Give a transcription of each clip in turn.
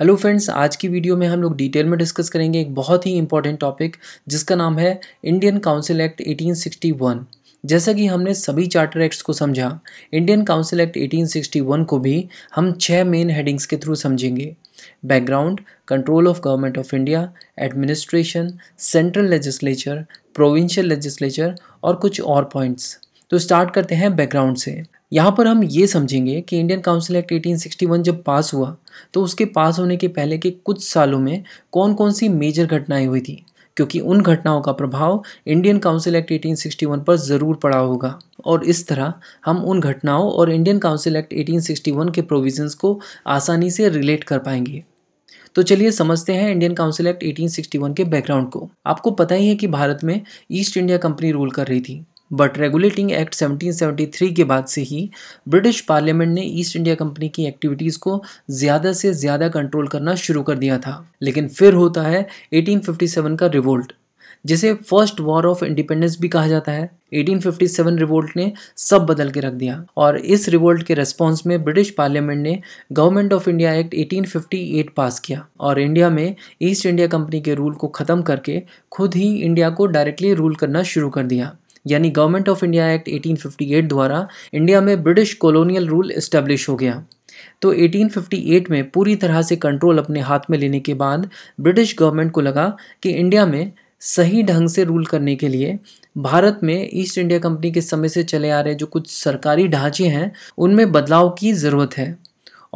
hello friends आज की video में हम लोग डिटेल में डिस्कस करेंगे एक बहुत ही इंपॉर्टेंट टॉपिक जिसका नाम है इंडियन काउंसिल एक्ट 1861 जैसा कि हमने सभी चार्टर एक्ट्स को समझा इंडियन काउंसिल एक्ट 1861 को भी हम छह मेन हेडिंग्स के थ्रू समझेंगे background control of government of India administration central legislature provincial legislature और कुछ और पॉइंट्स तो स्टार्ट करते हैं बैकग्राउंड से यहाँ पर हम ये समझेंगे कि इंडियन काउंसिल एक्ट 1861 जब पास हुआ तो उसके पास होने के पहले के कुछ सालों में कौन कौन सी मेजर घटनाएं हुई थी क्योंकि उन घटनाओं का प्रभाव इंडियन काउंसिल एक्ट 1861 पर ज़रूर पड़ा होगा और इस तरह हम उन घटनाओं और इंडियन काउंसिल एक्ट 1861 के प्रोविजंस को आसानी से रिलेट कर पाएंगे तो चलिए समझते हैं इंडियन काउंसिल एक्ट 1861 के बैकग्राउंड को आपको पता ही है कि भारत में ईस्ट इंडिया कंपनी रूल कर रही थी बट रेगुलेटिंग एक्ट 1773 के बाद से ही ब्रिटिश पार्लियामेंट ने ईस्ट इंडिया कंपनी की एक्टिविटीज़ को ज़्यादा से ज़्यादा कंट्रोल करना शुरू कर दिया था लेकिन फिर होता है 1857 का रिवोल्ट जिसे फर्स्ट वॉर ऑफ इंडिपेंडेंस भी कहा जाता है 1857 रिवोल्ट ने सब बदल के रख दिया और इस रिवोल्ट के रेस्पॉन्स में ब्रिटिश पार्लियामेंट ने गवर्नमेंट ऑफ इंडिया एक्ट 1858 पास किया और इंडिया में ईस्ट इंडिया कंपनी के रूल को ख़त्म करके खुद ही इंडिया को डायरेक्टली रूल करना शुरू कर दिया यानी गवर्नमेंट ऑफ इंडिया एक्ट 1858 द्वारा इंडिया में ब्रिटिश कॉलोनियल रूल इस्टेब्लिश हो गया तो 1858 में पूरी तरह से कंट्रोल अपने हाथ में लेने के बाद ब्रिटिश गवर्नमेंट को लगा कि इंडिया में सही ढंग से रूल करने के लिए भारत में ईस्ट इंडिया कंपनी के समय से चले आ रहे जो कुछ सरकारी ढांचे हैं उनमें बदलाव की ज़रूरत है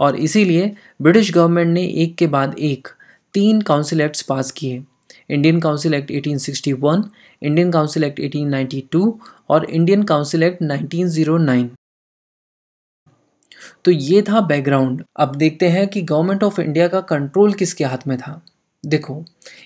और इसीलिए ब्रिटिश गवर्नमेंट ने एक के बाद एक तीन काउंसिल एक्ट्स पास किए Indian council act 1861, Indian council act 1892 और इंडियन काउंसिल एक्ट 1909 तो ये था बैकग्राउंड अब देखते हैं कि गवर्नमेंट ऑफ इंडिया का कंट्रोल किसके हाथ में था देखो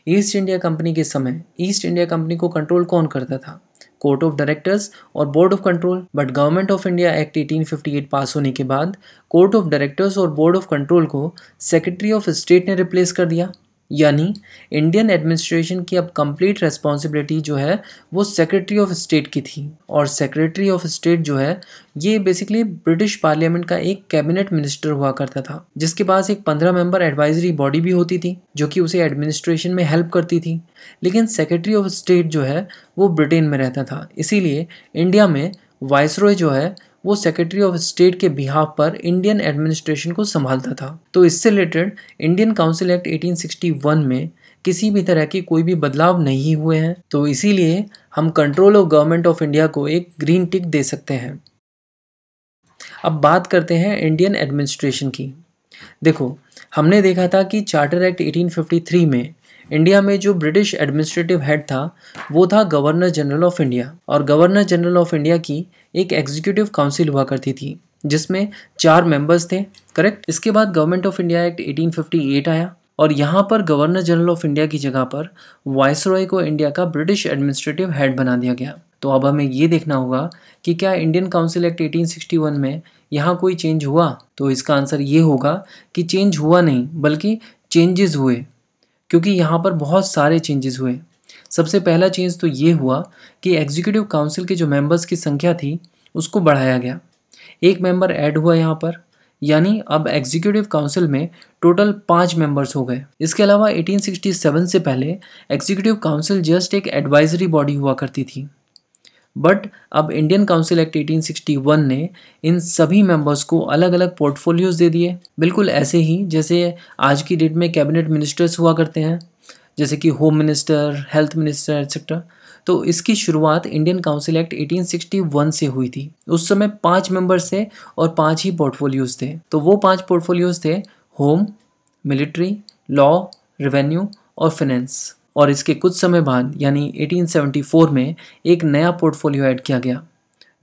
ईस्ट इंडिया कंपनी के समय ईस्ट इंडिया कंपनी को कंट्रोल कौन करता था कोर्ट ऑफ डायरेक्टर्स और board of control but government of India act 1858 पास होने के बाद कोर्ट ऑफ डायरेक्टर्स और बोर्ड ऑफ कंट्रोल को सेक्रेटरी ऑफ स्टेट ने रिप्लेस कर दिया यानी इंडियन एडमिनिस्ट्रेशन की अब कंप्लीट रेस्पॉन्सिबिलिटी जो है वो सेक्रेटरी ऑफ स्टेट की थी और सेक्रेटरी ऑफ स्टेट जो है ये बेसिकली ब्रिटिश पार्लियामेंट का एक कैबिनेट मिनिस्टर हुआ करता था जिसके पास एक पंद्रह मेंबर एडवाइजरी बॉडी भी होती थी जो कि उसे एडमिनिस्ट्रेशन में हेल्प करती थी लेकिन सेक्रेटरी ऑफ स्टेट जो है वो ब्रिटेन में रहता था इसीलिए इंडिया में वाइसरॉय जो है वो सेक्रेटरी ऑफ स्टेट के बिहाफ पर इंडियन एडमिनिस्ट्रेशन को संभालता था तो इससे रिलेटेड इंडियन काउंसिल एक्ट 1861 में किसी भी तरह के कोई भी बदलाव नहीं हुए हैं तो इसीलिए हम control of government of India को एक ग्रीन टिक दे सकते हैं अब बात करते हैं इंडियन एडमिनिस्ट्रेशन की देखो हमने देखा था कि चार्टर एक्ट 1853 में इंडिया में जो ब्रिटिश एडमिनिस्ट्रेटिव हेड था वो था गवर्नर जनरल ऑफ इंडिया और गवर्नर जनरल ऑफ इंडिया की एक एग्जीक्यूटिव काउंसिल हुआ करती थी जिसमें चार मेंबर्स थे करेक्ट इसके बाद गवर्नमेंट ऑफ इंडिया एक्ट 1858 आया और यहाँ पर गवर्नर जनरल ऑफ इंडिया की जगह पर वाइस रॉय को इंडिया का ब्रिटिश एडमिनिस्ट्रेटिव हेड बना दिया गया तो अब हमें ये देखना होगा कि क्या इंडियन काउंसिल एक्ट 1861 में यहाँ कोई चेंज हुआ तो इसका आंसर ये होगा कि चेंज हुआ नहीं बल्कि चेंजेस हुए क्योंकि यहाँ पर बहुत सारे चेंजेस हुए सबसे पहला चेंज तो ये हुआ कि एग्जीक्यूटिव काउंसिल के जो मेंबर्स की संख्या थी उसको बढ़ाया गया एक मेंबर ऐड हुआ यहाँ पर यानी अब एग्जीक्यूटिव काउंसिल में टोटल पाँच मेंबर्स हो गए इसके अलावा 1867 से पहले एग्जीक्यूटिव काउंसिल जस्ट एक एडवाइजरी बॉडी हुआ करती थी बट अब इंडियन काउंसिल एक्ट 1861 ने इन सभी मेंबर्स को अलग अलग पोर्टफोलियोज दे दिए बिल्कुल ऐसे ही जैसे आज की डेट में कैबिनेट मिनिस्टर्स हुआ करते हैं जैसे कि home minister health minister etcetera तो इसकी शुरुआत इंडियन काउंसिल एक्ट 1861 से हुई थी उस समय पांच मेंबर्स थे और पांच ही पोर्टफोलियोज थे तो वो पांच पोर्टफोलियोज थे होम मिलिट्री लॉ रेवेन्यू और फिनेंस और इसके कुछ समय बाद यानी 1874 में एक नया पोर्टफोलियो ऐड किया गया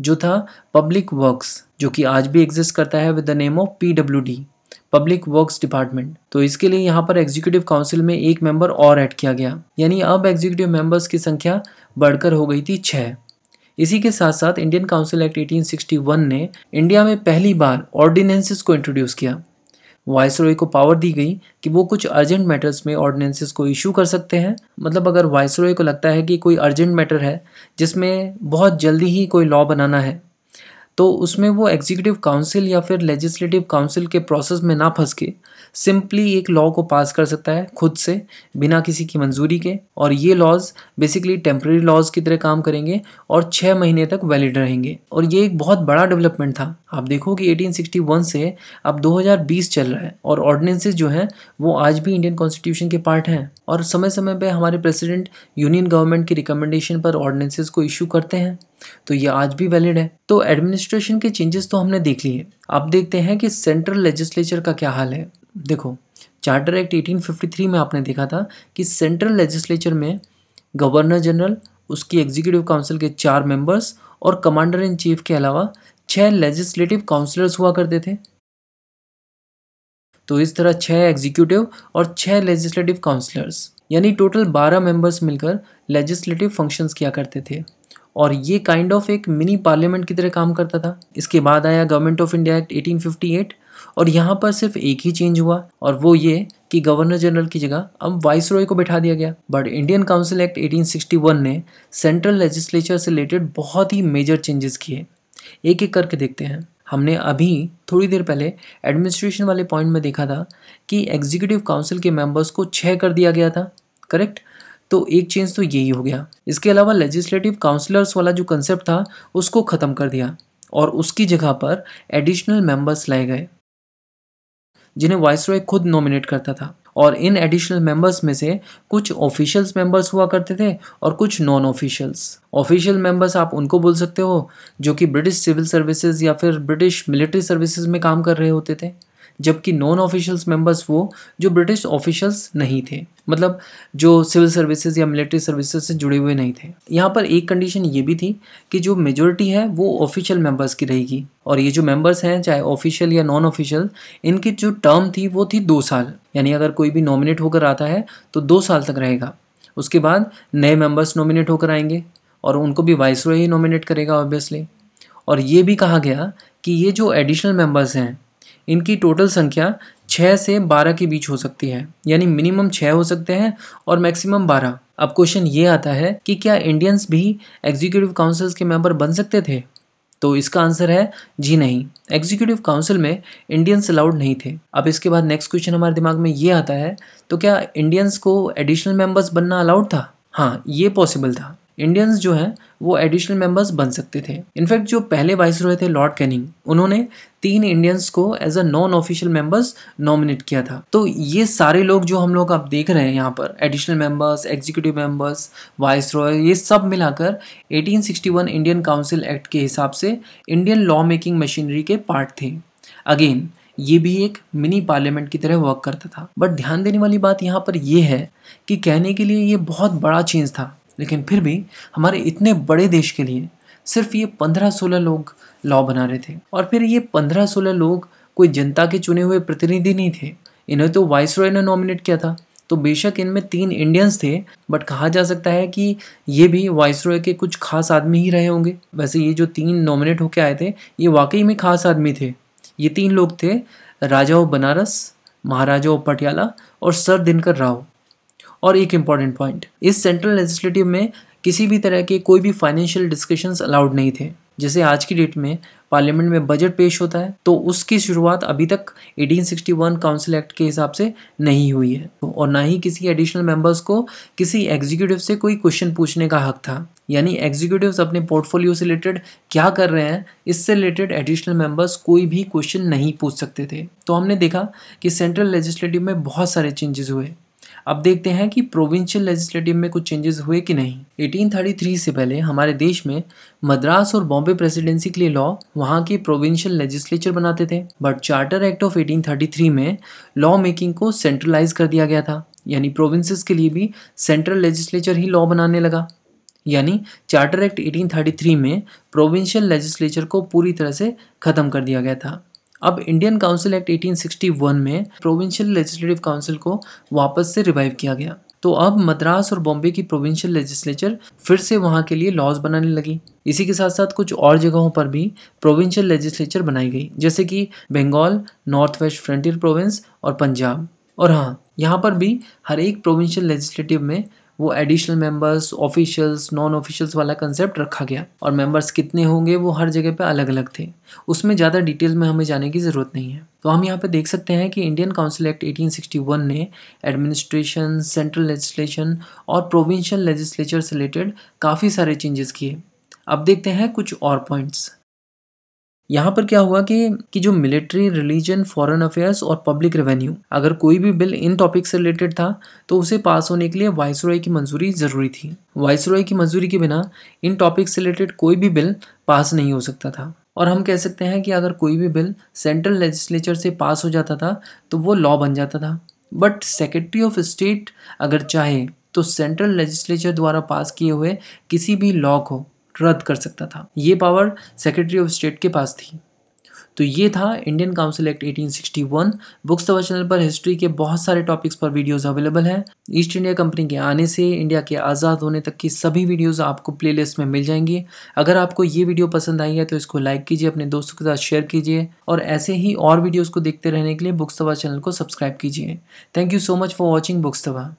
जो था पब्लिक वर्क्स जो कि आज भी एग्जिस्ट करता है with the name of P W D public works department तो इसके लिए यहाँ पर एग्जीक्यूटिव काउंसिल में एक मेंबर और ऐड किया गया यानी अब एग्जीक्यूटिव मेंबर्स की संख्या बढ़कर हो गई थी छः इसी के साथ साथ इंडियन काउंसिल एक्ट 1861 ने इंडिया में पहली बार ऑर्डिनेंसेस को इंट्रोड्यूस किया वायसरॉय को पावर दी गई कि वो कुछ अर्जेंट मैटर्स में ऑर्डिनेंसेस को इशू कर सकते हैं मतलब अगर वायसरॉय को लगता है कि कोई अर्जेंट मैटर है जिसमें बहुत जल्दी ही कोई लॉ बनाना है तो उसमें वो एग्जीक्यूटिव काउंसिल या फिर लेजिस्लेटिव काउंसिल के प्रोसेस में ना फंस के सिंपली एक लॉ को पास कर सकता है खुद से बिना किसी की मंजूरी के और ये लॉज बेसिकली टेम्प्रेरी लॉज की तरह काम करेंगे और छः महीने तक वैलिड रहेंगे और ये एक बहुत बड़ा डेवलपमेंट था आप देखो कि 1861 से अब 2020 चल रहा है और ऑर्डिनेंसेज जो हैं वो आज भी इंडियन कॉन्स्टिट्यूशन के पार्ट हैं और समय समय पर हमारे प्रेसिडेंट यूनियन गवर्नमेंट की रिकमेंडेशन पर ऑर्डिनेंसेज को इशू करते हैं तो ये आज भी वैलिड है तो एडमिनिस्ट्रेशन के चेंजेस तो हमने देख लिए अब देखते हैं कि सेंट्रल लेजिस्लेचर का क्या हाल है देखो चार्टर एक्ट 1853 में आपने देखा था कि सेंट्रल लेजिस्लेचर में गवर्नर जनरल उसकी एग्जीक्यूटिव काउंसिल के चार मेंबर्स और कमांडर इन चीफ के अलावा छः लेजिस्लेटिव काउंसलर्स हुआ करते थे तो इस तरह छः एग्जीक्यूटिव और छः लेजिस्लेटिव काउंसलर्स यानी टोटल बारह मेंबर्स मिलकर लेजिस्लेटिव फंक्शंस किया करते थे और ये काइंड kind ऑफ of एक मिनी पार्लियामेंट की तरह काम करता था इसके बाद आया गवर्नमेंट ऑफ इंडिया एक्ट 1858 और यहाँ पर सिर्फ एक ही चेंज हुआ और वो ये कि गवर्नर जनरल की जगह अब वाइस रॉय को बैठा दिया गया बट इंडियन काउंसिल एक्ट 1861 ने सेंट्रल लेजिस्लेचर से रिलेटेड बहुत ही मेजर चेंजेस किए एक एक करके देखते हैं हमने अभी थोड़ी देर पहले एडमिनिस्ट्रेशन वाले पॉइंट में देखा था कि एग्जीक्यूटिव काउंसिल के मेंबर्स को छः कर दिया गया था करेक्ट तो एक चेंज तो यही हो गया इसके अलावा लेजिस्लेटिव काउंसलर्स वाला जो कंसेप्ट था उसको ख़त्म कर दिया और उसकी जगह पर एडिशनल मेंबर्स लाए गए जिन्हें रॉय खुद नॉमिनेट करता था और इन एडिशनल मेंबर्स में से कुछ ऑफिशियल्स मेंबर्स हुआ करते थे और कुछ नॉन ऑफिशियल्स ऑफिशियल मेंबर्स आप उनको बोल सकते हो जो कि ब्रिटिश सिविल सर्विसेज या फिर ब्रिटिश मिलिट्री सर्विसेज में काम कर रहे होते थे जबकि नॉन ऑफिशियल्स मेंबर्स वो जो ब्रिटिश ऑफिशियल्स नहीं थे मतलब जो सिविल सर्विसेज या मिलिट्री सर्विसेज से जुड़े हुए नहीं थे यहाँ पर एक कंडीशन ये भी थी कि जो मेजोरिटी है वो ऑफिशियल मेंबर्स की रहेगी और ये जो मेंबर्स हैं चाहे ऑफिशियल या नॉन ऑफिशियल इनकी जो टर्म थी वो थी दो साल यानी अगर कोई भी नॉमिनेट होकर आता है तो दो साल तक रहेगा उसके बाद नए मेंबर्स नॉमिनेट होकर आएंगे और उनको भी वाइस ही नॉमिनेट करेगा ऑब्वियसली और ये भी कहा गया कि ये जो एडिशनल मेंबर्स हैं इनकी टोटल संख्या छः से बारह के बीच हो सकती है यानी मिनिमम छः हो सकते हैं और मैक्सिमम बारह अब क्वेश्चन ये आता है कि क्या इंडियंस भी एग्जीक्यूटिव काउंसिल्स के मेंबर बन सकते थे तो इसका आंसर है जी नहीं एग्जीक्यूटिव काउंसिल में इंडियंस अलाउड नहीं थे अब इसके बाद नेक्स्ट क्वेश्चन हमारे दिमाग में ये आता है तो क्या इंडियंस को एडिशनल मेंबर्स बनना अलाउड था हाँ ये पॉसिबल था इंडियंस जो हैं वो एडिशनल मेंबर्स बन सकते थे इनफैक्ट जो पहले वाइस रॉय थे लॉर्ड कैनिंग उन्होंने तीन इंडियंस को as a non official members nominate किया था तो ये सारे लोग जो हम लोग अब देख रहे हैं यहाँ पर additional members executive members viceroy ये सब मिलाकर 1861 इंडियन काउंसिल एक्ट के हिसाब से इंडियन लॉ मेकिंग मशीनरी के पार्ट थे अगेन ये भी एक मिनी पार्लियामेंट की तरह वर्क करता था बट ध्यान देने वाली बात यहाँ पर यह है कि कहने के लिए ये बहुत बड़ा चेंज था लेकिन फिर भी हमारे इतने बड़े देश के लिए सिर्फ ये पंद्रह सोलह लोग लॉ बना रहे थे और फिर ये पंद्रह सोलह लोग कोई जनता के चुने हुए प्रतिनिधि नहीं थे इन्हें तो वाइस रॉय ने नॉमिनेट किया था तो बेशक इनमें तीन इंडियंस थे बट कहा जा सकता है कि ये भी वाइस रॉय के कुछ खास आदमी ही रहे होंगे वैसे ये जो तीन नॉमिनेट होके आए थे ये वाकई में खास आदमी थे ये तीन लोग थे राजा ऑफ बनारस महाराजा ऑफ पटियाला और सर दिनकर राव और एक इम्पॉर्टेंट पॉइंट इस सेंट्रल लेजिस्लेटिव में किसी भी तरह के कोई भी फाइनेंशियल डिस्कशंस अलाउड नहीं थे जैसे आज की डेट में पार्लियामेंट में बजट पेश होता है तो उसकी शुरुआत अभी तक 1861 काउंसिल एक्ट के हिसाब से नहीं हुई है और ना ही किसी एडिशनल मेंबर्स को किसी एग्जीक्यूटिव से कोई क्वेश्चन पूछने का हक था यानी एग्जीक्यूटिव अपने पोर्टफोलियो से रिलेटेड क्या कर रहे हैं इससे रिलेटेड एडिशनल मेंबर्स कोई भी क्वेश्चन नहीं पूछ सकते थे तो हमने देखा कि सेंट्रल लेजिस्लेटिव में बहुत सारे चेंजेस हुए अब देखते हैं कि प्रोविंशियल लेजिस्लेटिव में कुछ चेंजेस हुए कि नहीं 1833 से पहले हमारे देश में मद्रास और बॉम्बे प्रेसिडेंसी के लिए लॉ वहाँ के प्रोविंशियल लेजिस्लेचर बनाते थे बट चार्टर एक्ट ऑफ 1833 में लॉ मेकिंग को सेंट्रलाइज कर दिया गया था यानी प्रोविंसेस के लिए भी सेंट्रल लेजिस्लेचर ही लॉ बनाने लगा यानी चार्टर एक्ट 1833 में प्रोविंशियल लेजिस्लेचर को पूरी तरह से ख़त्म कर दिया गया था अब इंडियन काउंसिल एक्ट 1861 में प्रोविंशियल लेजिस्लेटिव काउंसिल को वापस से रिवाइव किया गया तो अब मद्रास और बॉम्बे की प्रोविंशियल लेजिस्लेचर फिर से वहाँ के लिए लॉज बनाने लगी इसी के साथ साथ कुछ और जगहों पर भी प्रोविंशियल लेजिस्लेचर बनाई गई जैसे कि Bengal north west frontier province और पंजाब और हाँ यहाँ पर भी हर एक प्रोविंशियल लेजिस्लेटिव में वो additional members officials non officials वाला कंसेप्ट रखा गया और मेंबर्स कितने होंगे वो हर जगह पे अलग अलग थे उसमें ज़्यादा डिटेल में हमें जाने की ज़रूरत नहीं है तो हम यहाँ पे देख सकते हैं कि इंडियन काउंसिल एक्ट 1861 ने एडमिनिस्ट्रेशन सेंट्रल लेजिस्लेशन और प्रोविंशियल लेजिस्लेचर से रिलेटेड काफ़ी सारे चेंजेस किए अब देखते हैं कुछ और पॉइंट्स यहाँ पर क्या हुआ कि कि जो मिलिट्री रिलीजन फॉरेन अफेयर्स और पब्लिक रेवेन्यू अगर कोई भी बिल इन टॉपिक से रिलेटेड था तो उसे पास होने के लिए वाइस की मंजूरी ज़रूरी थी वाइस की मंजूरी के बिना इन टॉपिक से रिलेटेड कोई भी बिल पास नहीं हो सकता था और हम कह सकते हैं कि अगर कोई भी बिल सेंट्रल लेजिस्लेचर से पास हो जाता था तो वो लॉ बन जाता था बट सेक्रेटरी ऑफ स्टेट अगर चाहे तो सेंट्रल लेजिस्लेचर द्वारा पास किए हुए किसी भी लॉ को रद्द कर सकता था ये पावर सेक्रेटरी ऑफ स्टेट के पास थी तो ये था इंडियन काउंसिल एक्ट 1861 बुक्स दवा चैनल पर हिस्ट्री के बहुत सारे टॉपिक्स पर वीडियोस अवेलेबल हैं ईस्ट इंडिया कंपनी के आने से इंडिया के आज़ाद होने तक की सभी वीडियोस आपको प्लेलिस्ट में मिल जाएंगी अगर आपको ये वीडियो पसंद आई है तो इसको लाइक कीजिए अपने दोस्तों के साथ शेयर कीजिए और ऐसे ही और वीडियोज़ को देखते रहने के लिए बुक्स तवा चैनल को सब्सक्राइब कीजिए thank you so much for watching books Tawa